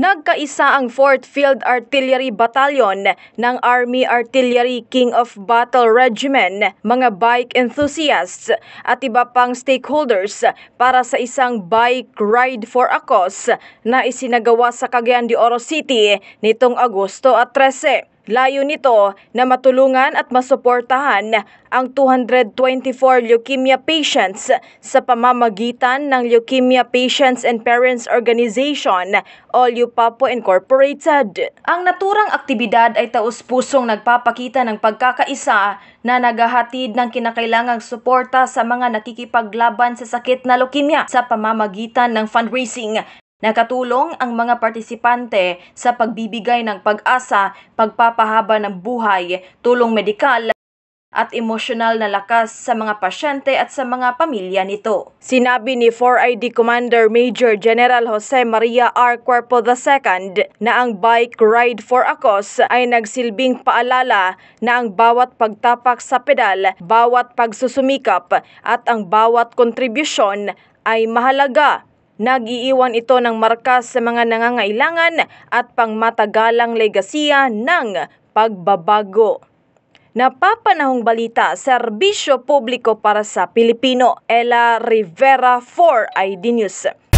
Nagkaisa ang 4th Field Artillery Battalion ng Army Artillery King of Battle Regiment, mga bike enthusiasts at iba pang stakeholders para sa isang bike ride for a cause na isinagawa sa Cagayan de Oro City nitong Agosto at 13. Layo nito na matulungan at masuportahan ang 224 leukemia patients sa pamamagitan ng Leukemia Patients and Parents Organization o LUPAPO Incorporated. Ang naturang aktibidad ay taus-pusong nagpapakita ng pagkakaisa na naghahatid ng kinakailangang suporta sa mga nakikipaglaban sa sakit na leukemia sa pamamagitan ng fundraising Nakatulong ang mga partisipante sa pagbibigay ng pag-asa, pagpapahaba ng buhay, tulong medikal, at emosyonal na lakas sa mga pasyente at sa mga pamilya nito. Sinabi ni 4ID Commander Major General Jose Maria R. Cuerpo II na ang bike ride for a cause ay nagsilbing paalala na ang bawat pagtapak sa pedal, bawat pagsusumikap at ang bawat kontribusyon ay mahalaga Nagiiwan ito ng marka sa mga nangangailangan at pangmatagalang legasiya ng pagbabago. Napapanahong balita, Serbisyo Publiko para sa Pilipino, Ella Rivera for ID News.